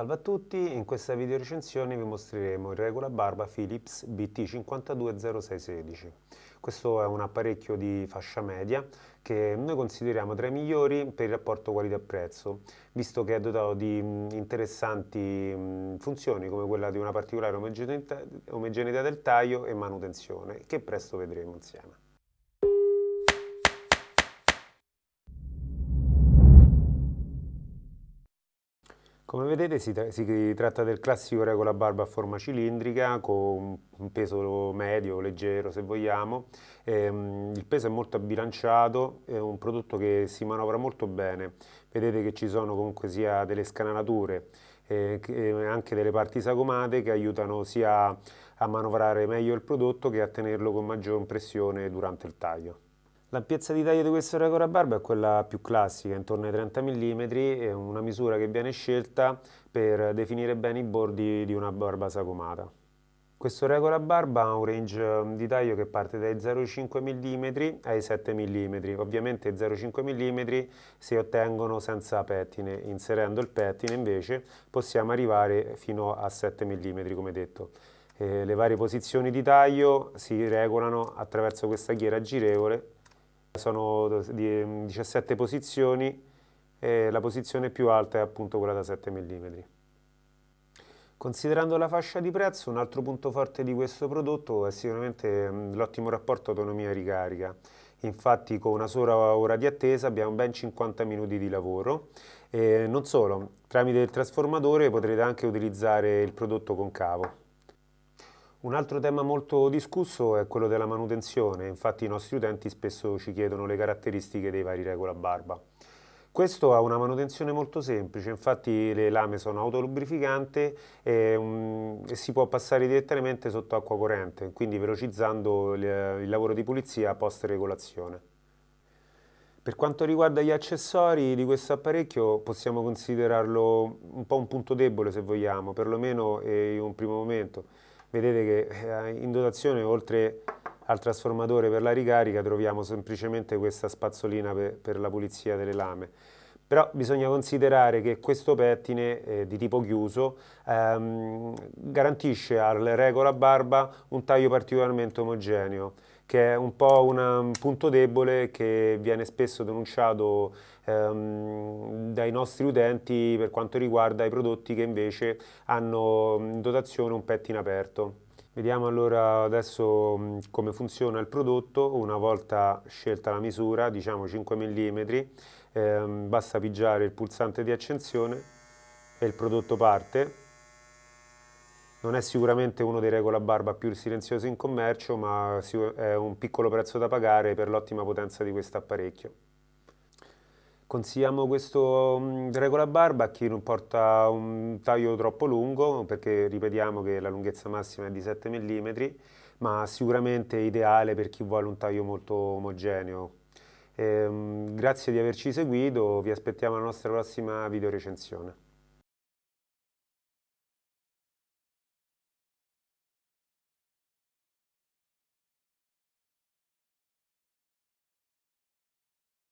Salve a tutti, in questa video recensione vi mostreremo il Regola Barba Philips BT520616. Questo è un apparecchio di fascia media che noi consideriamo tra i migliori per il rapporto qualità-prezzo, visto che è dotato di mm, interessanti mm, funzioni come quella di una particolare omogeneità del taglio e manutenzione, che presto vedremo insieme. Come vedete si, si, tratta del classico regola barba a forma cilindrica con un peso medio, leggero se vogliamo. Ehm, il peso è molto bilanciato, è un prodotto che si manovra molto bene. Vedete che ci sono comunque sia delle scanalature eh, e eh, anche delle parti sagomate che aiutano sia a manovrare meglio il prodotto che a tenerlo con maggior pressione durante il taglio. L'ampiezza di taglio di questo record a barba è quella più classica, intorno ai 30 mm, è una misura che viene scelta per definire bene i bordi di una barba sagomata. Questo record a barba ha un range mm, di taglio che parte dai 0,5 mm ai 7 mm, ovviamente 0,5 mm si ottengono senza pettine, inserendo il pettine invece possiamo arrivare fino a 7 mm come detto. Eh, le varie posizioni di taglio si regolano attraverso questa ghiera girevole sono 17 mm, posizioni e la posizione più alta è appunto quella da 7 mm. Considerando la fascia di prezzo, un altro punto forte di questo prodotto è sicuramente mm, l'ottimo rapporto autonomia-ricarica. Infatti con una sola ora di attesa abbiamo ben 50 minuti di lavoro. E non solo, tramite il trasformatore potrete anche utilizzare il prodotto con cavo. Un altro tema molto discusso è quello della manutenzione, infatti i nostri utenti spesso ci chiedono le caratteristiche dei vari regola barba. Questo ha una manutenzione molto semplice, infatti le lame sono autolubrificanti e, um, e si può passare direttamente sotto acqua corrente, quindi velocizzando il, il lavoro di pulizia post regolazione. Per quanto riguarda gli accessori di questo apparecchio possiamo considerarlo un po' un punto debole se vogliamo, perlomeno eh, in un primo momento vedete che eh, in dotazione oltre al trasformatore per la ricarica troviamo semplicemente questa spazzolina per, per la pulizia delle lame però bisogna considerare che questo pettine eh, di tipo chiuso ehm, garantisce al regola barba un taglio particolarmente omogeneo che è un po' un punto debole che viene spesso denunciato ehm, dai nostri utenti per quanto riguarda i prodotti che invece hanno mm, in dotazione un pettine aperto. Vediamo allora adesso mm, come funziona il prodotto, una volta scelta la misura, diciamo 5 mm, ehm, basta pigiare il pulsante di accensione e il prodotto parte non è sicuramente uno dei regola barba più silenziosi in commercio, ma è un piccolo prezzo da pagare per l'ottima potenza di questo apparecchio. Consigliamo questo mm, regola barba a chi non porta un taglio troppo lungo, perché ripetiamo che la lunghezza massima è di 7 mm, ma sicuramente ideale per chi vuole un taglio molto omogeneo. E, ehm, grazie di averci seguito, vi aspettiamo alla nostra prossima videorecensione.